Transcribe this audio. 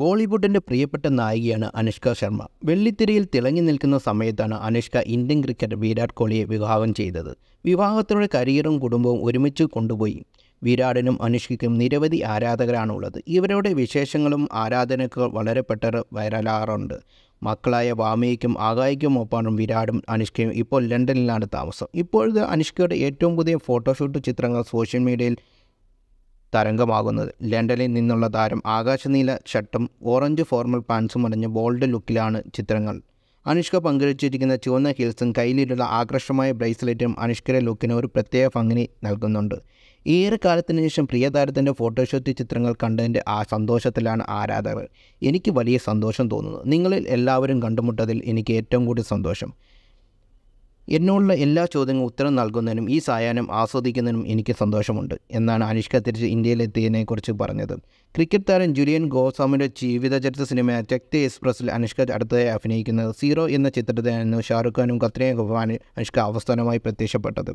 ബോളിവുഡിൻ്റെ പ്രിയപ്പെട്ട നായികയാണ് അനുഷ്ക ശർമ്മ വെള്ളിത്തിരയിൽ തിളങ്ങി നിൽക്കുന്ന സമയത്താണ് അനുഷ്ക ഇന്ത്യൻ ക്രിക്കറ്റർ വിരാട് കോഹ്ലിയെ വിവാഹം ചെയ്തത് വിവാഹത്തിലൂടെ കരിയറും കുടുംബവും ഒരുമിച്ച് കൊണ്ടുപോയി വിരാടിനും അനുഷ്കയ്ക്കും നിരവധി ആരാധകരാണുള്ളത് ഇവരുടെ വിശേഷങ്ങളും ആരാധനകൾ വളരെ പെട്ടെന്ന് വൈറലാറുണ്ട് മക്കളായ വാമിയയ്ക്കും ആകായിക്കുമൊപ്പമാണ് വിരാടും അനുഷ്കയും ഇപ്പോൾ ലണ്ടനിലാണ് താമസം ഇപ്പോഴത്തെ അനുഷ്കയുടെ ഏറ്റവും പുതിയ ഫോട്ടോഷൂട്ട് ചിത്രങ്ങൾ സോഷ്യൽ മീഡിയയിൽ തരംഗമാകുന്നത് ലണ്ടനിൽ നിന്നുള്ള താരം ആകാശനീല ഷർട്ടും ഓറഞ്ച് ഫോർമൽ പാൻസും അടഞ്ഞ ബോൾഡ് ലുക്കിലാണ് ചിത്രങ്ങൾ അനുഷ്ക പങ്കുവച്ചിരിക്കുന്ന ചുവന്ന ഹിൽസും കയ്യിലിട്ടുള്ള ആകർഷമായ ബ്രേസ്ലെറ്റും അനുഷ്കയുടെ ലുക്കിന് ഒരു പ്രത്യേക ഭംഗി നൽകുന്നുണ്ട് കാലത്തിന് ശേഷം പ്രിയ താരത്തിൻ്റെ ഫോട്ടോഷൂട്ട് ചിത്രങ്ങൾ കണ്ടതിൻ്റെ ആ സന്തോഷത്തിലാണ് ആരാധകർ എനിക്ക് വലിയ സന്തോഷം തോന്നുന്നു നിങ്ങളിൽ എല്ലാവരും കണ്ടുമുട്ടതിൽ എനിക്ക് ഏറ്റവും കൂടുതൽ സന്തോഷം എന്നോടുള്ള എല്ലാ ചോദ്യങ്ങളും ഉത്തരം നൽകുന്നതിനും ഈ സായാഹ്നം ആസ്വദിക്കുന്നതിനും എനിക്ക് സന്തോഷമുണ്ട് എന്നാണ് അനുഷ്ക തിരിച്ച് ഇന്ത്യയിലെത്തിയതിനെക്കുറിച്ച് പറഞ്ഞത് ക്രിക്കറ്റ് താരം ജുലിയൻ ഗോസ്വാമിയുടെ ജീവിതചരിത്ര സിനിമയായ ടെക്തി എക്സ്പ്രസ്സിൽ അനുഷ്ക അടുത്തതായി അഭിനയിക്കുന്നത് സീറോ എന്ന ചിത്രത്തിലായിരുന്നു ഷാറുഖ് ഖാനും കത്രീന കപൂറും അനുഷ്ക അവസാനമായി പ്രത്യക്ഷപ്പെട്ടത്